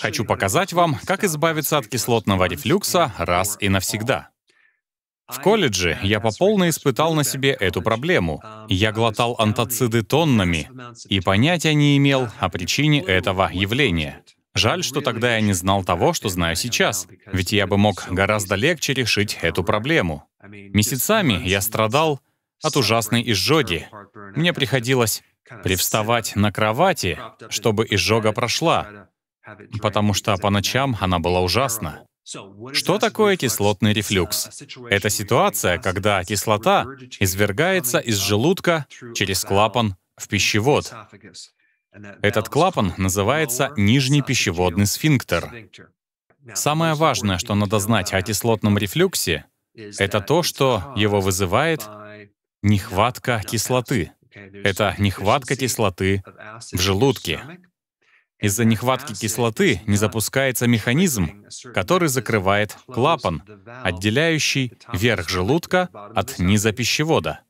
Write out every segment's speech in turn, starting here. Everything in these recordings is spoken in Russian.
Хочу показать вам, как избавиться от кислотного рефлюкса раз и навсегда. В колледже я по полной испытал на себе эту проблему. Я глотал антациды тоннами и понятия не имел о причине этого явления. Жаль, что тогда я не знал того, что знаю сейчас, ведь я бы мог гораздо легче решить эту проблему. Месяцами я страдал от ужасной изжоги. Мне приходилось привставать на кровати, чтобы изжога прошла, потому что по ночам она была ужасна. Что такое кислотный рефлюкс? Это ситуация, когда кислота извергается из желудка через клапан в пищевод. Этот клапан называется нижний пищеводный сфинктер. Самое важное, что надо знать о кислотном рефлюксе, это то, что его вызывает нехватка кислоты. Это нехватка кислоты в желудке. Из-за нехватки кислоты не запускается механизм, который закрывает клапан, отделяющий верх желудка от низа пищевода.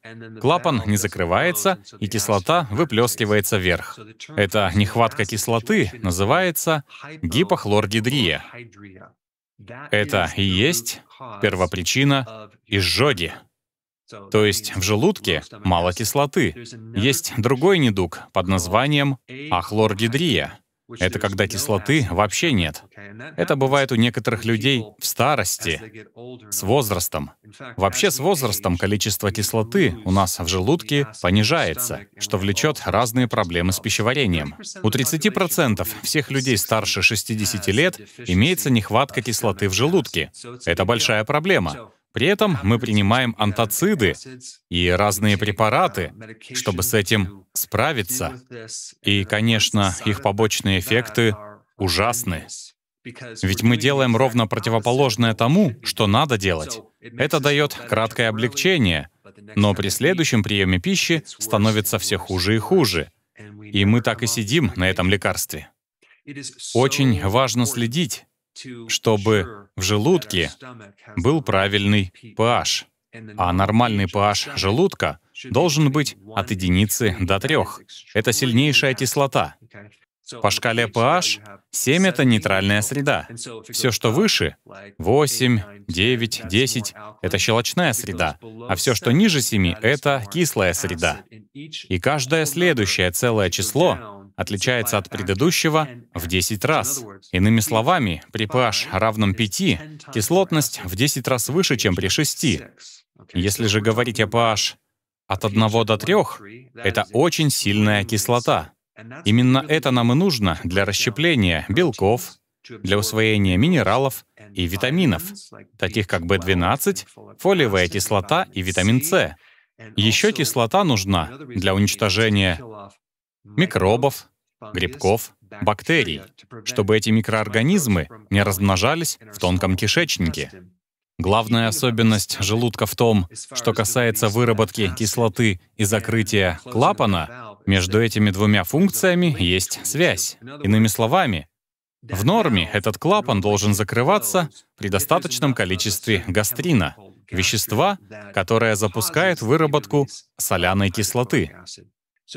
Клапан не закрывается, и кислота выплескивается вверх. Эта нехватка кислоты называется гипохлоргидрия. Это и есть первопричина изжоги. То есть в желудке мало кислоты. Есть другой недуг под названием ахлоргидрия. Это когда кислоты вообще нет. Это бывает у некоторых людей в старости, с возрастом. Вообще с возрастом количество кислоты у нас в желудке понижается, что влечет разные проблемы с пищеварением. У 30% всех людей старше 60 лет имеется нехватка кислоты в желудке. Это большая проблема. При этом мы принимаем антоциды и разные препараты, чтобы с этим справиться. И, конечно, их побочные эффекты ужасны. Ведь мы делаем ровно противоположное тому, что надо делать. Это дает краткое облегчение, но при следующем приеме пищи становится все хуже и хуже. И мы так и сидим на этом лекарстве. Очень важно следить, чтобы в желудке был правильный pH. А нормальный pH желудка должен быть от единицы до трех. Это сильнейшая кислота. По шкале pH 7 — это нейтральная среда. Все, что выше — 8, 9, 10 — это щелочная среда, а все, что ниже 7 — это кислая среда. И каждое следующее целое число отличается от предыдущего в 10 раз. Иными словами, при pH равном 5 кислотность в 10 раз выше, чем при 6. Если же говорить о pH от 1 до 3, это очень сильная кислота. Именно это нам и нужно для расщепления белков, для усвоения минералов и витаминов, таких как B12, фолиевая кислота и витамин С. Еще кислота нужна для уничтожения микробов, грибков, типа бактерий, чтобы эти микроорганизмы не размножались э, в тонком кишечнике. Главная особенность желудка в том, что касается выработки кислоты и закрытия клапана, между этими двумя функциями есть связь. Иными словами, в норме этот клапан должен закрываться при достаточном количестве гастрина, вещества, которое запускает выработку соляной кислоты.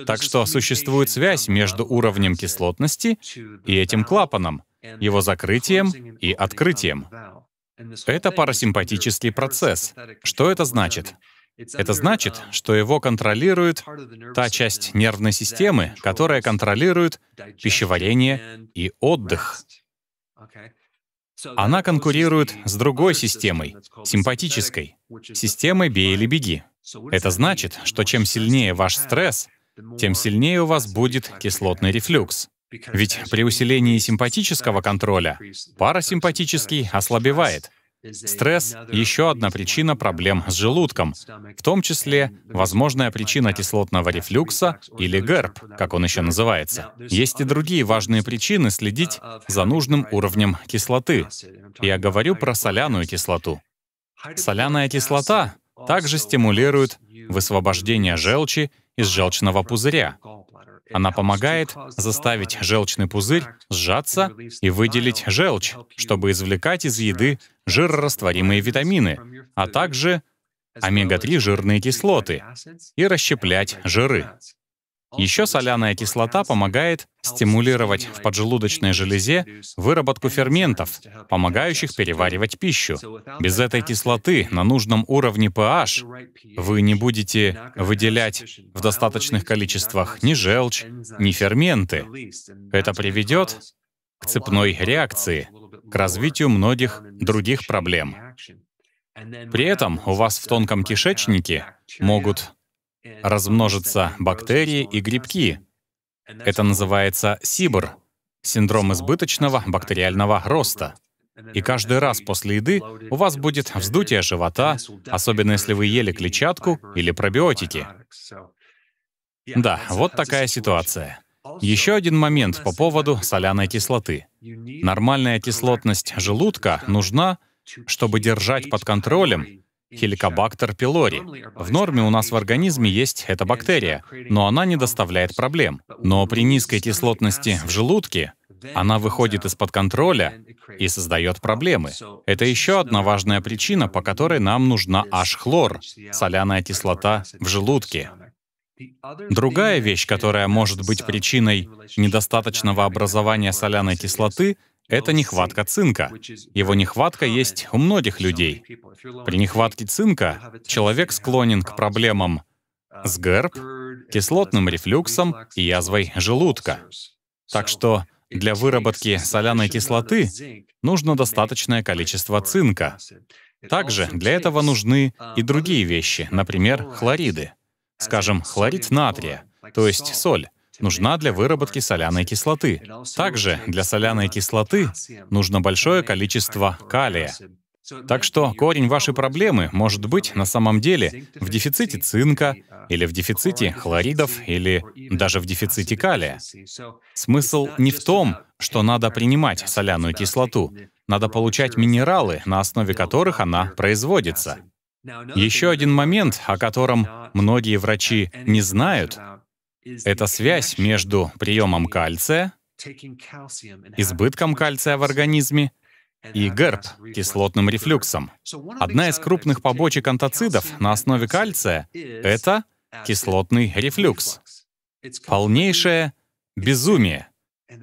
Так что существует связь между уровнем кислотности и этим клапаном, его закрытием и открытием. Это парасимпатический процесс. Что это значит? Это значит, uh, что его контролирует та часть нервной системы, которая контролирует пищеварение и отдых. Она конкурирует с другой системой, симпатической, системой «бей или Это значит, что чем сильнее ваш стресс, тем сильнее у вас будет кислотный рефлюкс. Ведь при усилении симпатического контроля парасимпатический ослабевает. Стресс — еще одна причина проблем с желудком, в том числе возможная причина кислотного рефлюкса или ГЭРБ, как он еще называется. Есть и другие важные причины следить за нужным уровнем кислоты. Я говорю про соляную кислоту. Соляная кислота также стимулирует высвобождение желчи из желчного пузыря. Она помогает заставить желчный пузырь сжаться и выделить желчь, чтобы извлекать из еды жирорастворимые витамины, а также омега-3 жирные кислоты и расщеплять жиры. Еще соляная кислота помогает стимулировать в поджелудочной железе выработку ферментов, помогающих переваривать пищу. Без этой кислоты на нужном уровне pH вы не будете выделять в достаточных количествах ни желчь, ни ферменты. Это приведет к цепной реакции, к развитию многих других проблем. При этом у вас в тонком кишечнике могут размножатся бактерии и грибки. Это называется СИБР — синдром избыточного бактериального роста. И каждый раз после еды у вас будет вздутие живота, особенно если вы ели клетчатку или пробиотики. Да, вот такая ситуация. Еще один момент по поводу соляной кислоты. Нормальная кислотность желудка нужна, чтобы держать под контролем Хеликобактер пилори. В норме у нас в организме есть эта бактерия, но она не доставляет проблем. Но при низкой кислотности в желудке она выходит из-под контроля и создает проблемы. Это еще одна важная причина, по которой нам нужна H-хлор, соляная кислота в желудке. Другая вещь, которая может быть причиной недостаточного образования соляной кислоты, это нехватка цинка. Его нехватка есть у многих людей. При нехватке цинка человек склонен к проблемам с ГЭРБ, кислотным рефлюксом и язвой желудка. Так что для выработки соляной кислоты нужно достаточное количество цинка. Также для этого нужны и другие вещи, например, хлориды. Скажем, хлорид натрия, то есть соль, нужна для выработки соляной кислоты. Также для соляной кислоты нужно большое количество калия. Так что корень вашей проблемы может быть на самом деле в дефиците цинка или в дефиците хлоридов или даже в дефиците калия. Смысл не в том, что надо принимать соляную кислоту. Надо получать минералы, на основе которых она производится. Еще один момент, о котором многие врачи не знают, это связь между приемом кальция, избытком кальция в организме и ГЭРП — кислотным рефлюксом. Одна из крупных побочек антоцидов на основе кальция — это кислотный рефлюкс. Полнейшее безумие.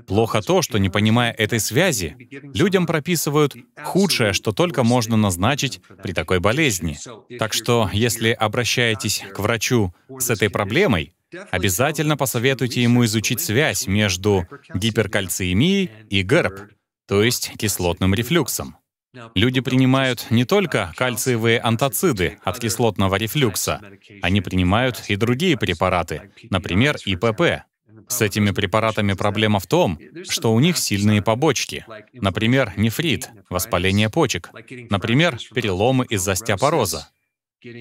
Плохо то, что, не понимая этой связи, людям прописывают худшее, что только можно назначить при такой болезни. Так что, если обращаетесь к врачу с этой проблемой, Обязательно посоветуйте ему изучить связь между гиперкальциемией и ГЭРБ, то есть кислотным рефлюксом. Люди принимают не только кальциевые антациды от кислотного рефлюкса, они принимают и другие препараты, например, ИПП. С этими препаратами проблема в том, что у них сильные побочки. Например, нефрит, воспаление почек. Например, переломы из-за стеопороза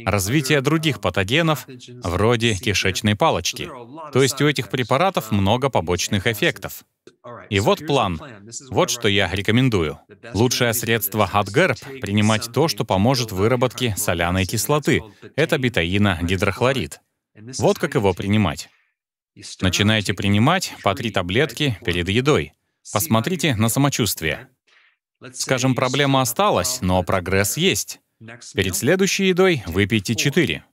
развитие других патогенов, вроде кишечной палочки. То есть у этих препаратов много побочных эффектов. И вот план. Вот что я рекомендую. Лучшее средство от ГЭРБ — принимать то, что поможет выработке соляной кислоты. Это бетаина гидрохлорид. Вот как его принимать. Начинаете принимать по три таблетки перед едой. Посмотрите на самочувствие. Скажем, проблема осталась, но прогресс есть. Перед следующей едой выпейте 4.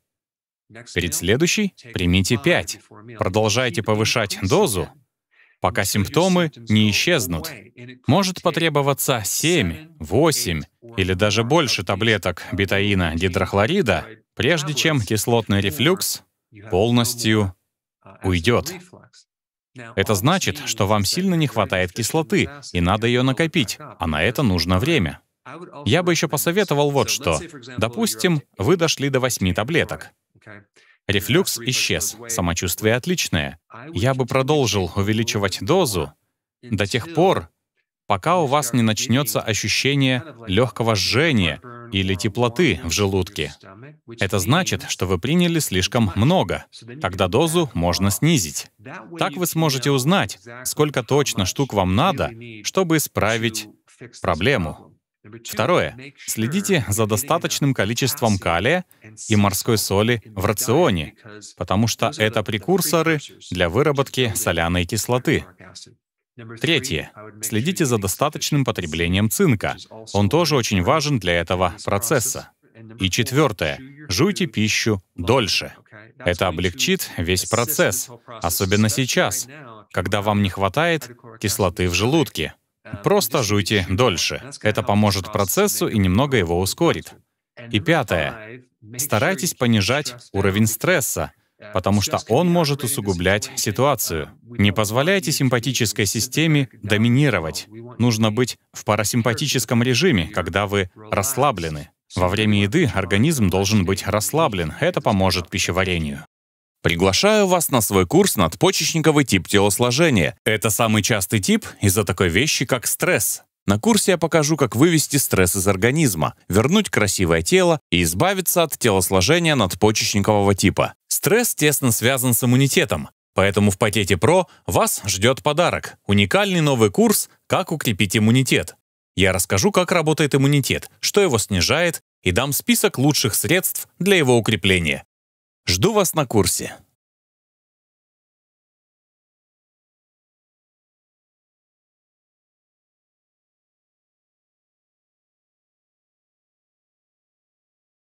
Перед следующей примите 5. Продолжайте повышать дозу, пока симптомы не исчезнут. Может потребоваться 7, 8 или даже больше таблеток бетаина гидрохлорида, прежде чем кислотный рефлюкс полностью uh, уйдет. Это значит, что вам сильно не хватает кислоты, и надо ее накопить, а на это нужно время. Я бы еще посоветовал вот что. Допустим, вы дошли до 8 таблеток. Рефлюкс исчез, самочувствие отличное. Я бы продолжил увеличивать дозу до тех пор, пока у вас не начнется ощущение легкого жжения или теплоты в желудке. Это значит, что вы приняли слишком много. Тогда дозу можно снизить. Так вы сможете узнать, сколько точно штук вам надо, чтобы исправить проблему. Второе. Следите за достаточным количеством калия и морской соли в рационе, потому что это прекурсоры для выработки соляной кислоты. Третье. Следите за достаточным потреблением цинка. Он тоже очень важен для этого процесса. И четвертое. Жуйте пищу дольше. Это облегчит весь процесс, особенно сейчас, когда вам не хватает кислоты в желудке. Просто жуйте дольше. Это поможет процессу и немного его ускорит. И пятое. Старайтесь понижать уровень стресса, потому что он может усугублять ситуацию. Не позволяйте симпатической системе доминировать. Нужно быть в парасимпатическом режиме, когда вы расслаблены. Во время еды организм должен быть расслаблен. Это поможет пищеварению. Приглашаю вас на свой курс надпочечниковый тип телосложения. Это самый частый тип из-за такой вещи, как стресс. На курсе я покажу, как вывести стресс из организма, вернуть красивое тело и избавиться от телосложения надпочечникового типа. Стресс тесно связан с иммунитетом, поэтому в пакете ПРО вас ждет подарок – уникальный новый курс «Как укрепить иммунитет». Я расскажу, как работает иммунитет, что его снижает, и дам список лучших средств для его укрепления. Жду вас на курсе.